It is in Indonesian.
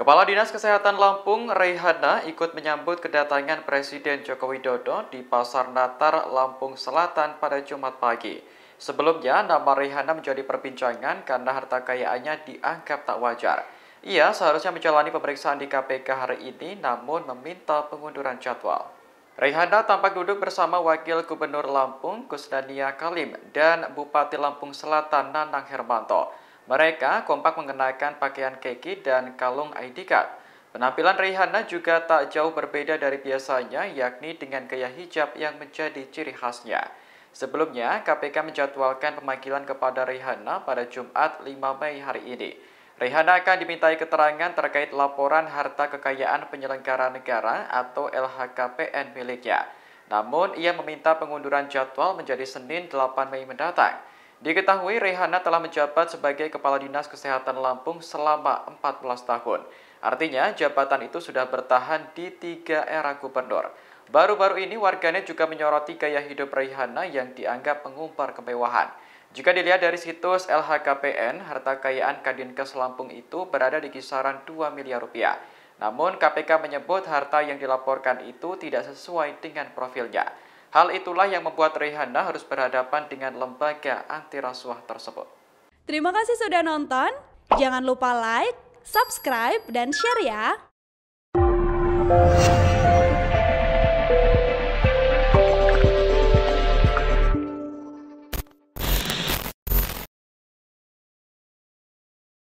Kepala Dinas Kesehatan Lampung, Reihana, ikut menyambut kedatangan Presiden Joko Widodo di Pasar Natar, Lampung Selatan pada Jumat pagi. Sebelumnya, nama Reihana menjadi perbincangan karena harta kekayaannya dianggap tak wajar. Ia seharusnya menjalani pemeriksaan di KPK hari ini, namun meminta pengunduran jadwal. Reihana tampak duduk bersama Wakil Gubernur Lampung, Kusdania Kalim, dan Bupati Lampung Selatan, Nanang Hermanto. Mereka kompak mengenakan pakaian keki dan kalung ID card. Penampilan Rihanna juga tak jauh berbeda dari biasanya, yakni dengan gaya hijab yang menjadi ciri khasnya. Sebelumnya, KPK menjadwalkan pemanggilan kepada Rihanna pada Jumat 5 Mei hari ini. Rihanna akan dimintai keterangan terkait laporan harta kekayaan penyelenggara negara atau LHKPN miliknya. Namun, ia meminta pengunduran jadwal menjadi Senin 8 Mei mendatang. Diketahui Rehana telah menjabat sebagai Kepala Dinas Kesehatan Lampung selama 14 tahun. Artinya jabatan itu sudah bertahan di tiga era gubernur. Baru-baru ini warganet juga menyoroti gaya hidup Rehana yang dianggap pengumpar kemewahan. Jika dilihat dari situs LHKPN, harta kekayaan Kadinkes Lampung itu berada di kisaran 2 miliar rupiah. Namun KPK menyebut harta yang dilaporkan itu tidak sesuai dengan profilnya. Hal itulah yang membuat Rehana harus berhadapan dengan lembaga anti rasuah tersebut. Terima kasih sudah nonton. Jangan lupa like, subscribe, dan share ya.